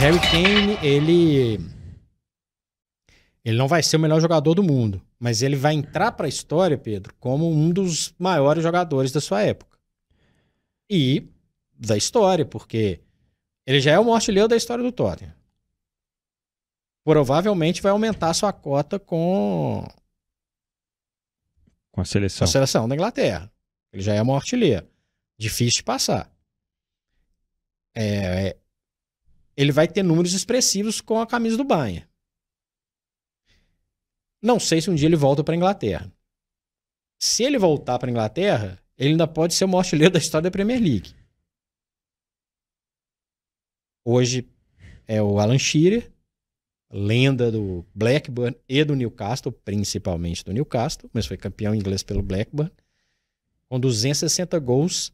Harry Kane, ele ele não vai ser o melhor jogador do mundo, mas ele vai entrar para a história, Pedro, como um dos maiores jogadores da sua época. E da história, porque ele já é o maior da história do Tottenham. Provavelmente vai aumentar sua cota com com a seleção. Com a seleção da Inglaterra. Ele já é o maior Difícil de passar. É, é ele vai ter números expressivos com a camisa do Bayern. Não sei se um dia ele volta para a Inglaterra. Se ele voltar para a Inglaterra, ele ainda pode ser o maior artilheiro da história da Premier League. Hoje é o Alan Shearer, lenda do Blackburn e do Newcastle, principalmente do Newcastle, mas foi campeão inglês pelo Blackburn. Com 260 gols,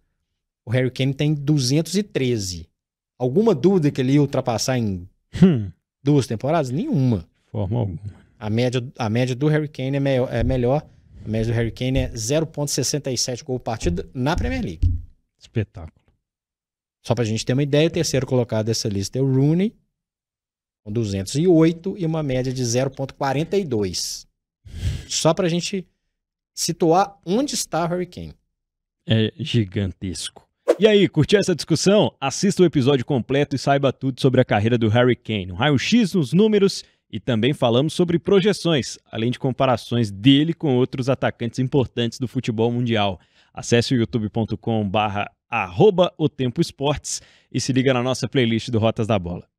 o Harry Kane tem 213 alguma dúvida que ele ia ultrapassar em hum. duas temporadas? Nenhuma. Forma alguma. A média, a média do Harry Kane é, me é melhor. A média do Harry Kane é 0,67 gol partida na Premier League. Espetáculo. Só pra gente ter uma ideia, o terceiro colocado dessa lista é o Rooney, com 208 e uma média de 0,42. Só pra gente situar onde está o Harry Kane. É gigantesco. E aí, curtiu essa discussão? Assista o episódio completo e saiba tudo sobre a carreira do Harry Kane. Um raio-x nos números e também falamos sobre projeções, além de comparações dele com outros atacantes importantes do futebol mundial. Acesse o youtube.com barra o Tempo Esportes e se liga na nossa playlist do Rotas da Bola.